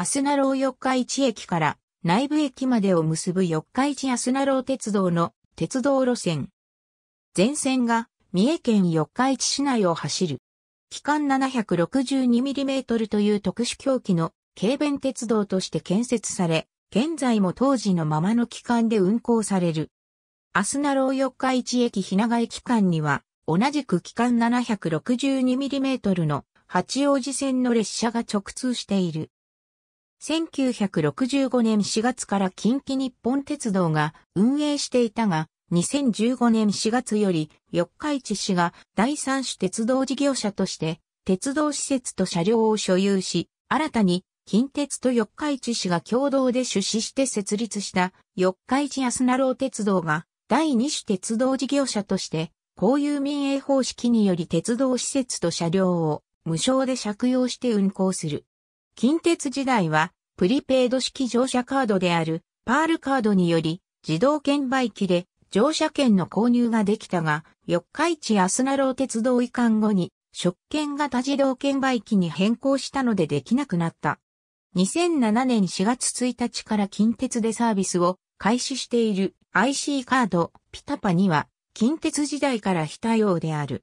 アスナロー四日市駅から内部駅までを結ぶ四日市アスナロー鉄道の鉄道路線。全線が三重県四日市市内を走る。期間 762mm という特殊狂気の軽便鉄道として建設され、現在も当時のままの期間で運行される。アスナロー四日市駅日川駅間には、同じく期間 762mm の八王子線の列車が直通している。1965年4月から近畿日本鉄道が運営していたが、2015年4月より、四日市市が第三種鉄道事業者として、鉄道施設と車両を所有し、新たに、近鉄と四日市市が共同で出資して設立した四日市安奈郎鉄道が第二種鉄道事業者として公有民営方式により鉄道施設と車両を無償で借用して運行する。近鉄時代はプリペイド式乗車カードである、パールカードにより、自動券売機で乗車券の購入ができたが、四日市アスナロー鉄道移管後に、食券型自動券売機に変更したのでできなくなった。2007年4月1日から近鉄でサービスを開始している IC カードピタパには近鉄時代から非対応である。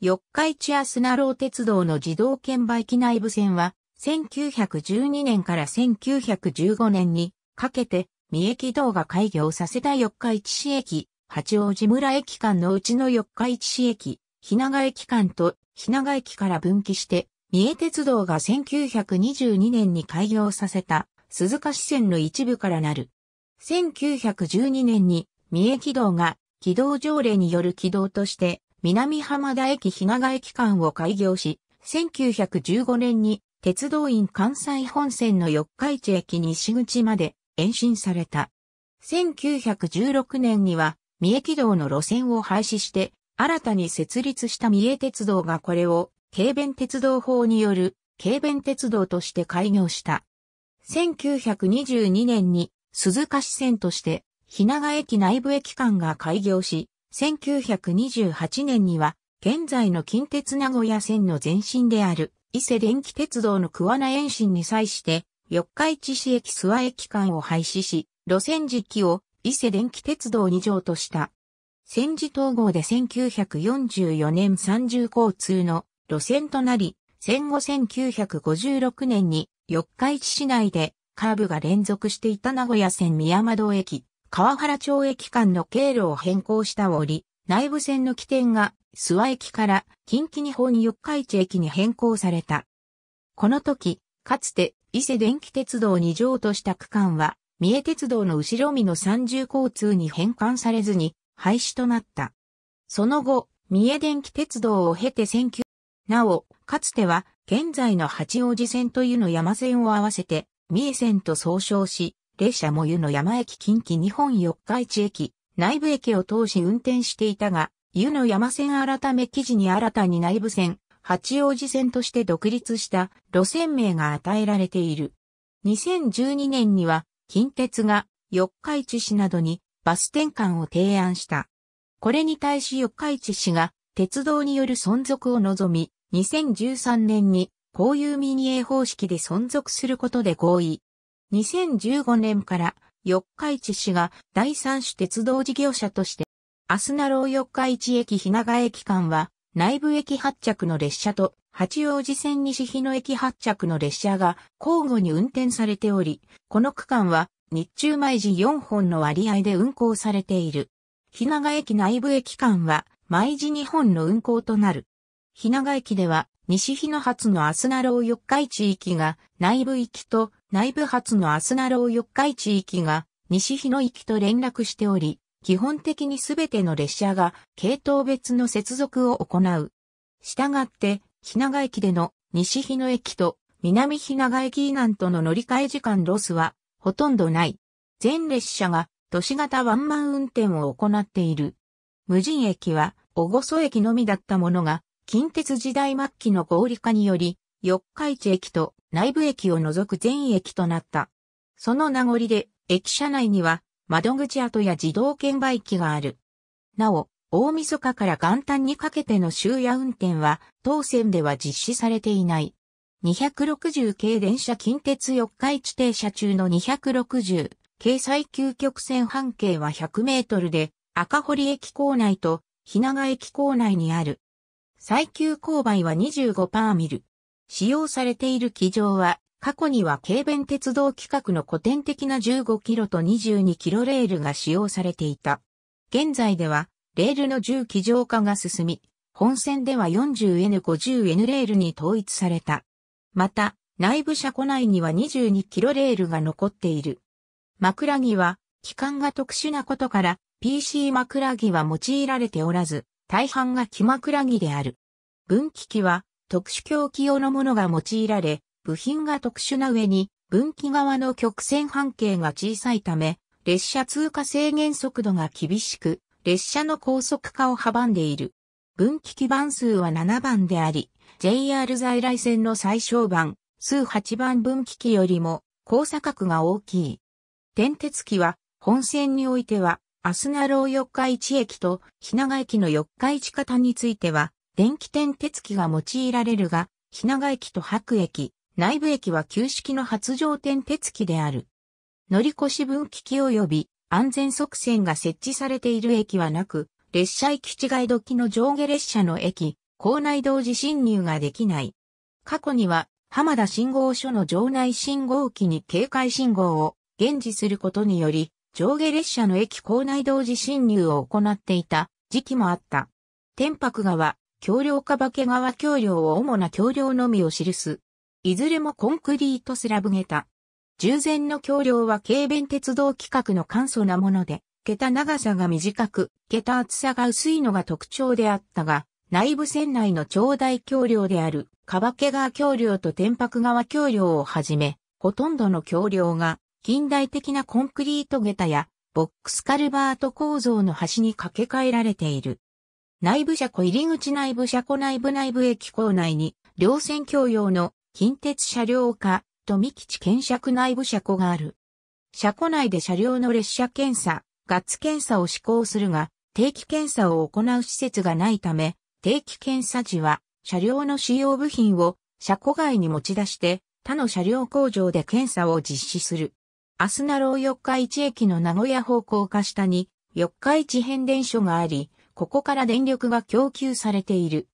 四日市アスナロー鉄道の自動券売機内部線は1912年から1915年にかけて、三重駅道が開業させた四日市市駅、八王子村駅間のうちの四日市市駅、日長駅間と日長駅から分岐して、三重鉄道が1922年に開業させた鈴鹿支線の一部からなる。1912年に三重軌道が軌道条例による軌道として南浜田駅日長駅間を開業し、1915年に鉄道院関西本線の四日市駅西口まで延伸された。1916年には三重軌道の路線を廃止して新たに設立した三重鉄道がこれを軽便鉄道法による軽便鉄道として開業した。1922年に鈴鹿市線として日長駅内部駅間が開業し、1928年には現在の近鉄名古屋線の前身である伊勢電気鉄道の桑名延伸に際して、四日市市駅諏訪駅間を廃止し、路線時を伊勢電気鉄道2譲とした。戦時統合で1944年30交通の路線となり、戦後1956年に四日市市内でカーブが連続していた名古屋線宮窓駅、川原町駅間の経路を変更した折、内部線の起点が諏訪駅から近畿日本四日市駅に変更された。この時、かつて伊勢電気鉄道に譲渡した区間は、三重鉄道の後ろ見の三重交通に変換されずに廃止となった。その後、三重電気鉄道を経て選挙。なお、かつては現在の八王子線と湯の山線を合わせて、三重線と総称し、列車も湯の山駅近畿日本四日市駅、内部駅を通し運転していたが、湯の山線改め記事に新たに内部線、八王子線として独立した路線名が与えられている。2012年には近鉄が四日市市などにバス転換を提案した。これに対し四日市市が鉄道による存続を望み、2013年に公有民営方式で存続することで合意。2015年から四日市市が第三種鉄道事業者としてアスナロー四日市駅日永駅間は、内部駅発着の列車と、八王子線西日野駅発着の列車が交互に運転されており、この区間は日中毎時4本の割合で運行されている。日永駅内部駅間は毎時2本の運行となる。日永駅では西日野発のアスナロー四日市駅が内部行きと内部発のアスナロー四日市駅が西日野行きと連絡しており、基本的にすべての列車が系統別の接続を行う。したがって、日長駅での西日野駅と南日長駅以南との乗り換え時間ロスはほとんどない。全列車が都市型ワンマン運転を行っている。無人駅は小細駅のみだったものが、近鉄時代末期の合理化により、四日市駅と内部駅を除く全駅となった。その名残で、駅舎内には窓口跡や自動券売機がある。なお、大晦日から元旦にかけての終夜運転は、当線では実施されていない。260系電車近鉄四日市停車中の260系最急曲線半径は100メートルで、赤堀駅構内と日永駅構内にある。最急勾配は25パーミル。使用されている機場は過去には軽便鉄道規格の古典的な15キロと22キロレールが使用されていた。現在では、レールの重機乗化が進み、本線では 40N50N レールに統一された。また、内部車庫内には22キロレールが残っている。枕木は、機関が特殊なことから、PC 枕木は用いられておらず、大半が木枕木である。分岐器は、特殊狂器用のものが用いられ、部品が特殊な上に、分岐側の曲線半径が小さいため、列車通過制限速度が厳しく、列車の高速化を阻んでいる。分岐基板数は7番であり、JR 在来線の最小番、数8番分岐機よりも、交差角が大きい。転鉄機は、本線においては、アスナロー四日市駅と、日永駅の四日市方については、電気転鉄機が用いられるが、日永駅と白駅、内部駅は旧式の発情点鉄機である。乗り越し分岐器及び安全側線が設置されている駅はなく、列車行き違い時の上下列車の駅、構内同時進入ができない。過去には、浜田信号所の場内信号機に警戒信号を現時することにより、上下列車の駅構内同時進入を行っていた時期もあった。天白川、橋梁か化川橋梁を主な橋梁のみを記すいずれもコンクリートスラブ桁。従前の橋梁は軽便鉄道規格の簡素なもので、桁長さが短く、桁厚さが薄いのが特徴であったが、内部線内の長大橋梁である、川ケ川橋梁と天白川橋梁をはじめ、ほとんどの橋梁が、近代的なコンクリート桁や、ボックスカルバート構造の端に掛け替えられている。内部車庫入り口内部車庫内部内部駅構内に、両線橋用の近鉄車両課、富吉検尺内部車庫がある。車庫内で車両の列車検査、ガッツ検査を施行するが、定期検査を行う施設がないため、定期検査時は、車両の使用部品を車庫外に持ち出して、他の車両工場で検査を実施する。アスナロー四日市駅の名古屋方向下下に、四日市変電所があり、ここから電力が供給されている。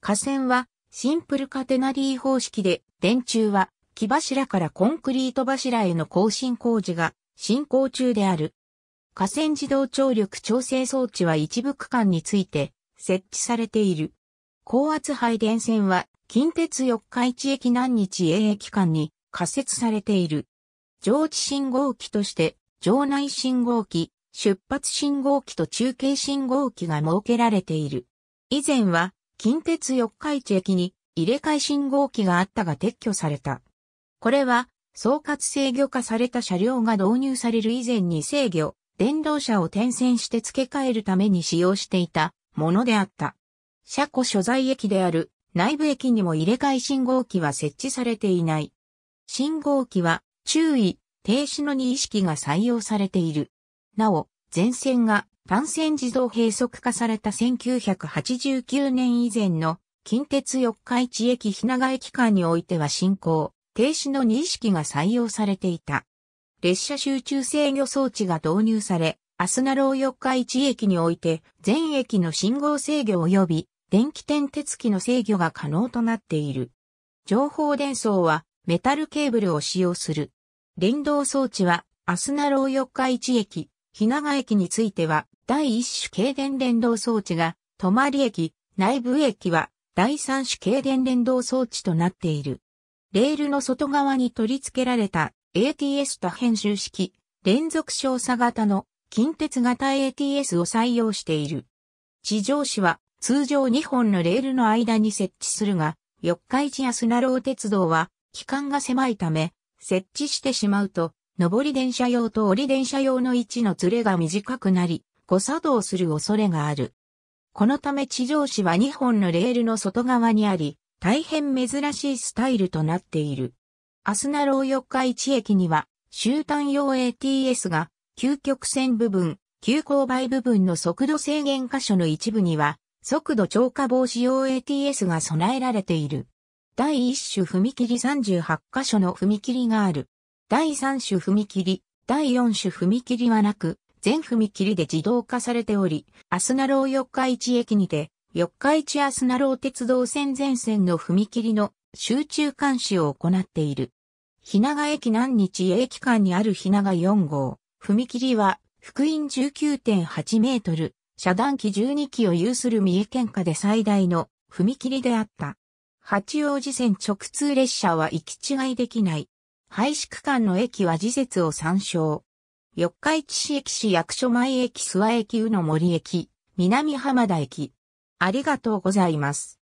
河川はシンプルカテナリー方式で、電柱は木柱からコンクリート柱への更新工事が進行中である。河川自動張力調整装置は一部区間について設置されている。高圧配電線は近鉄四日市駅南日営駅間に仮設されている。上地信号機として場内信号機、出発信号機と中継信号機が設けられている。以前は近鉄四日市駅に入れ替え信号機があったが撤去された。これは、総括制御化された車両が導入される以前に制御、電動車を転線して付け替えるために使用していたものであった。車庫所在駅である内部駅にも入れ替え信号機は設置されていない。信号機は注意、停止のに意識が採用されている。なお、全線が単線自動閉塞化された1989年以前の近鉄四日市駅日長駅間においては進行、停止の認識が採用されていた。列車集中制御装置が導入され、アスナロー四日市駅において全駅の信号制御及び電気点鉄機の制御が可能となっている。情報伝送はメタルケーブルを使用する。連動装置はアスナロー四日市駅、日長駅については第1種経電連動装置が、泊駅、内部駅は、第3種経電連動装置となっている。レールの外側に取り付けられた ATS 多編集式、連続照射型の近鉄型 ATS を採用している。地上市は通常2本のレールの間に設置するが、四日市安名郎鉄道は、期間が狭いため、設置してしまうと、上り電車用と降り電車用の位置のずれが短くなり、誤作動する恐れがある。このため地上紙は2本のレールの外側にあり、大変珍しいスタイルとなっている。アスナロー四日市駅には、終端用 ATS が、究極線部分、急勾配部分の速度制限箇所の一部には、速度超過防止用 ATS が備えられている。第1種踏切38箇所の踏切がある。第3種踏切、第4種踏切はなく、全踏切で自動化されており、アスナロー四日市駅にて、四日市アスナロー鉄道線全線の踏切の集中監視を行っている。日長駅南日駅間にある日長4号、踏切は、福音19.8メートル、遮断機12機を有する三重県下で最大の踏切であった。八王子線直通列車は行き違いできない。廃止区間の駅は時節を参照。四日市市駅市役所前駅諏訪駅宇の森駅、南浜田駅。ありがとうございます。